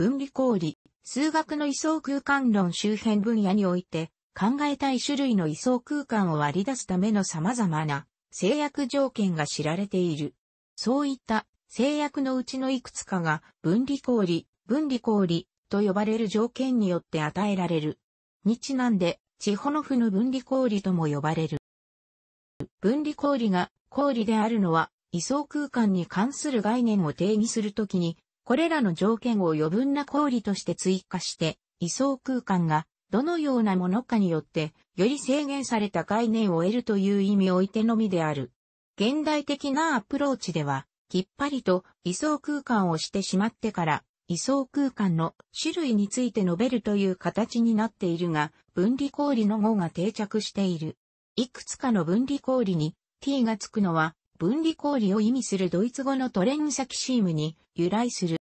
分離公理、数学の位相空間論周辺分野において、考えたい種類の位相空間を割り出すための様々な制約条件が知られている。そういった制約のうちのいくつかが分離公理、分離公理と呼ばれる条件によって与えられる。にちなんで、チホノフの分離公理とも呼ばれる。分離公理が公理であるのは、位相空間に関する概念を定義するときにこれらの条件を余分な氷として追加して、位相空間がどのようなものかによって、より制限された概念を得るという意味を置いてのみである。現代的なアプローチでは、きっぱりと位相空間をしてしまってから、位相空間の種類について述べるという形になっているが、分離氷の語が定着している。いくつかの分離氷に t がつくのは分離氷を意味するドイツ語のトレンサキシームに由来する。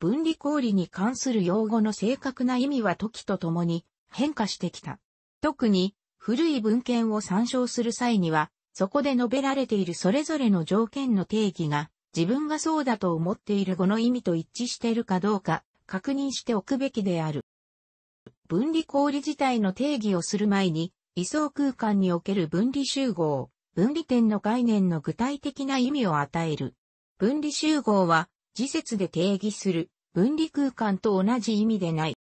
分離氷に関する用語の正確な意味は時とともに変化してきた。特に古い文献を参照する際には、そこで述べられているそれぞれの条件の定義が自分がそうだと思っている語の意味と一致しているかどうか確認しておくべきである。分離氷自体の定義をする前に、位相空間における分離集合、分離点の概念の具体的な意味を与える。分離集合は、時節で定義する分離空間と同じ意味でない。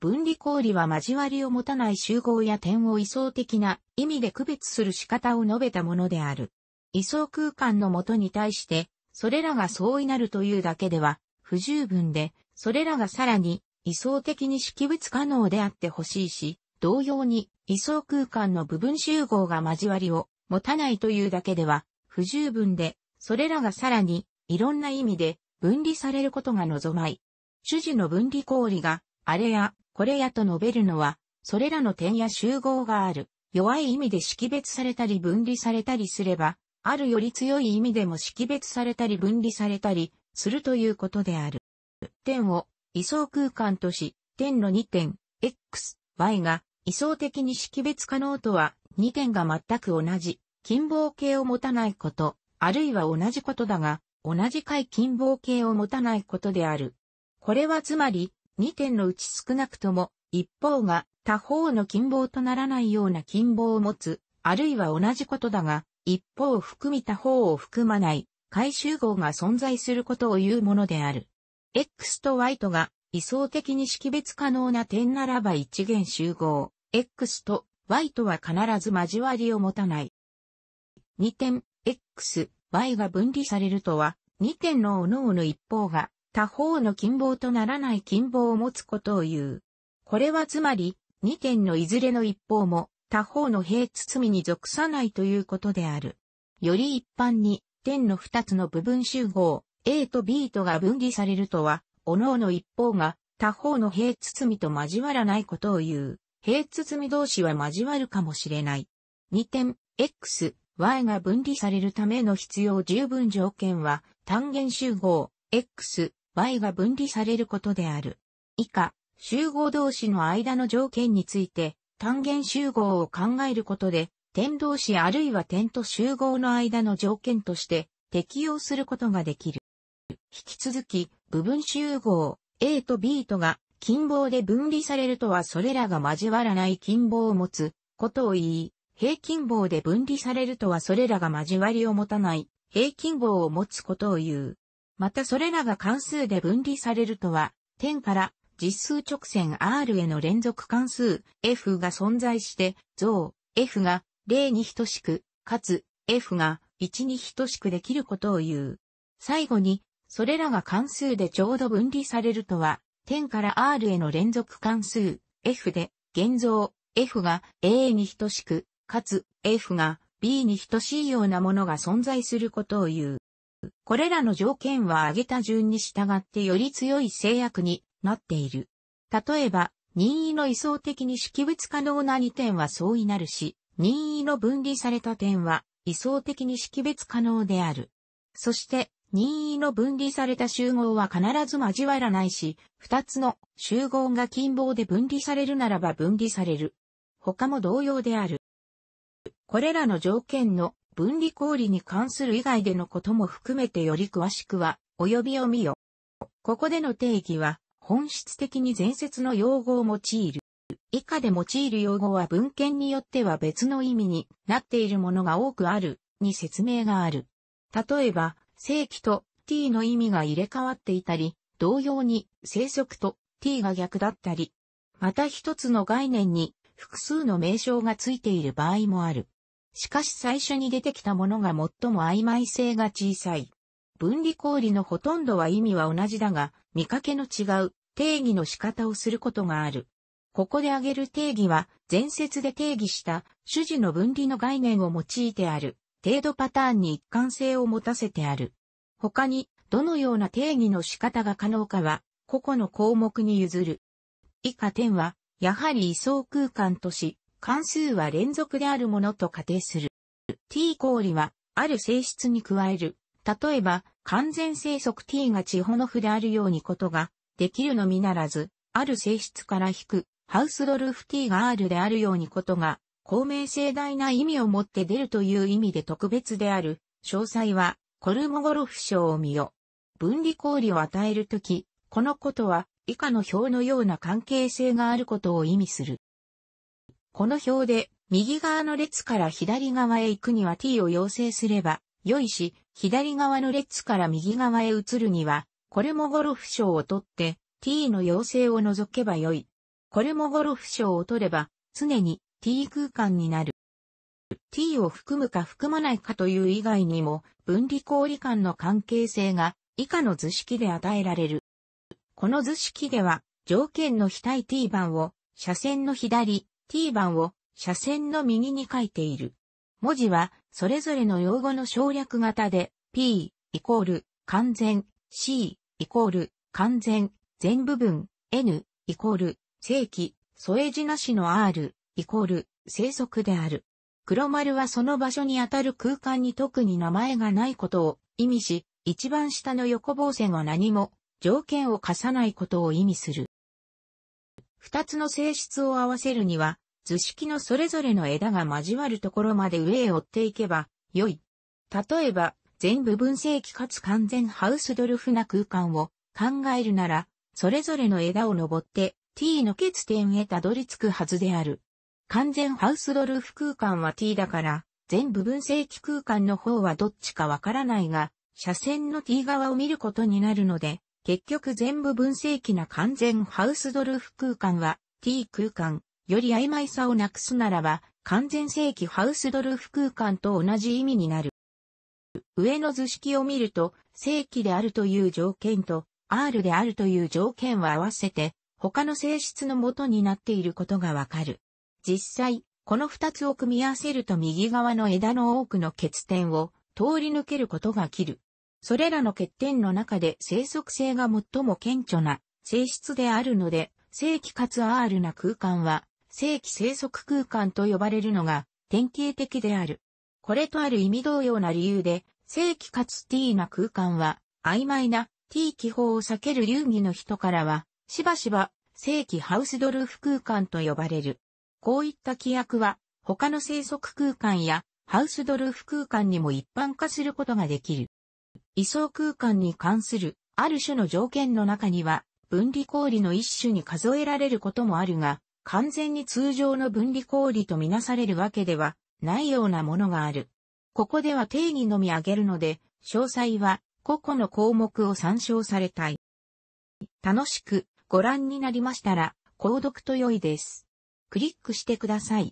分離公理は交わりを持たない集合や点を位相的な意味で区別する仕方を述べたものである。位相空間のもとに対して、それらが相違なるというだけでは不十分で、それらがさらに位相的に識別可能であってほしいし、同様に位相空間の部分集合が交わりを持たないというだけでは不十分で、それらがさらにいろんな意味で分離されることが望まい。主事の分離行為があれやこれやと述べるのは、それらの点や集合がある。弱い意味で識別されたり分離されたりすれば、あるより強い意味でも識別されたり分離されたりするということである。点を位相空間とし、点の2点、x、y が位相的に識別可能とは2点が全く同じ近傍系を持たないこと、あるいは同じことだが、同じ回近傍系を持たないことである。これはつまり、2点のうち少なくとも、一方が他方の近傍とならないような近傍を持つ、あるいは同じことだが、一方を含み他方を含まない、回集合が存在することを言うものである。X と Y とが理想的に識別可能な点ならば一元集合、X と Y とは必ず交わりを持たない。2点 x、y が分離されるとは、2点の各々一方が他方の近傍とならない近傍を持つことを言う。これはつまり、2点のいずれの一方も他方の平包みに属さないということである。より一般に、点の2つの部分集合、A と B とが分離されるとは、各々一方が他方の平包みと交わらないことを言う。平包み同士は交わるかもしれない。2点、x、y が分離されるための必要十分条件は、単元集合、x、y が分離されることである。以下、集合同士の間の条件について、単元集合を考えることで、点同士あるいは点と集合の間の条件として適用することができる。引き続き、部分集合 A と B とが近傍で分離されるとはそれらが交わらない近傍を持つことを言い、平均棒で分離されるとはそれらが交わりを持たない平均棒を持つことを言う。またそれらが関数で分離されるとは、点から実数直線 R への連続関数 F が存在して、像 F が0に等しく、かつ F が1に等しくできることを言う。最後に、それらが関数でちょうど分離されるとは、点から R への連続関数 F で、現像 F が A に等しく、かつ F が B に等しいようなものが存在することを言う。これらの条件は挙げた順に従ってより強い制約になっている。例えば、任意の位相的に識別可能な2点は相違なるし、任意の分離された点は位相的に識別可能である。そして、任意の分離された集合は必ず交わらないし、2つの集合が近傍で分離されるならば分離される。他も同様である。これらの条件の分離氷に関する以外でのことも含めてより詳しくは、及びを見よ。ここでの定義は、本質的に前説の用語を用いる。以下で用いる用語は文献によっては別の意味になっているものが多くある、に説明がある。例えば、正規と t の意味が入れ替わっていたり、同様に生息と t が逆だったり、また一つの概念に複数の名称がついている場合もある。しかし最初に出てきたものが最も曖昧性が小さい。分離氷のほとんどは意味は同じだが、見かけの違う定義の仕方をすることがある。ここで挙げる定義は、前節で定義した主事の分離の概念を用いてある、程度パターンに一貫性を持たせてある。他に、どのような定義の仕方が可能かは、個々の項目に譲る。以下点は、やはり位相空間とし、関数は連続であるものと仮定する。t 氷は、ある性質に加える。例えば、完全生息 t が地方の符であるようにことが、できるのみならず、ある性質から引く、ハウスドルフ t が r であるようにことが、公明正大な意味を持って出るという意味で特別である。詳細は、コルモゴロフ賞を見よ。分離氷を与えるとき、このことは、以下の表のような関係性があることを意味する。この表で、右側の列から左側へ行くには t を要請すれば、良いし、左側の列から右側へ移るには、これもゴルフ賞を取って、t の要請を除けば良い。これもゴルフ賞を取れば、常に t 空間になる。t を含むか含まないかという以外にも、分離公理間の関係性が、以下の図式で与えられる。この図式では、条件の非対 t 番を、斜線の左、T 番を斜線の右に書いている。文字は、それぞれの用語の省略型で、P、イコール、完全、C、イコール、完全、全部分、N、イコール、正規、添え字なしの R、イコール、生息である。黒丸はその場所にあたる空間に特に名前がないことを意味し、一番下の横棒線は何も条件を課さないことを意味する。二つの性質を合わせるには、図式のそれぞれの枝が交わるところまで上へ追っていけば、良い。例えば、全部分正規かつ完全ハウスドルフな空間を考えるなら、それぞれの枝を登って t の欠点へたどり着くはずである。完全ハウスドルフ空間は t だから、全部分正規空間の方はどっちかわからないが、斜線の t 側を見ることになるので、結局全部分析機な完全ハウスドルフ空間は T 空間より曖昧さをなくすならば完全正規ハウスドルフ空間と同じ意味になる。上の図式を見ると正規であるという条件と R であるという条件は合わせて他の性質のもとになっていることがわかる。実際、この二つを組み合わせると右側の枝の多くの欠点を通り抜けることが切る。それらの欠点の中で生息性が最も顕著な性質であるので、正規かつ R な空間は、正規生息空間と呼ばれるのが典型的である。これとある意味同様な理由で、正規かつ T な空間は、曖昧な T 気泡を避ける流儀の人からは、しばしば正規ハウスドルフ空間と呼ばれる。こういった規約は、他の生息空間やハウスドルフ空間にも一般化することができる。位相空間に関するある種の条件の中には、分離氷の一種に数えられることもあるが、完全に通常の分離氷とみなされるわけではないようなものがある。ここでは定義のみ上げるので、詳細は個々の項目を参照されたい。楽しくご覧になりましたら、購読と良いです。クリックしてください。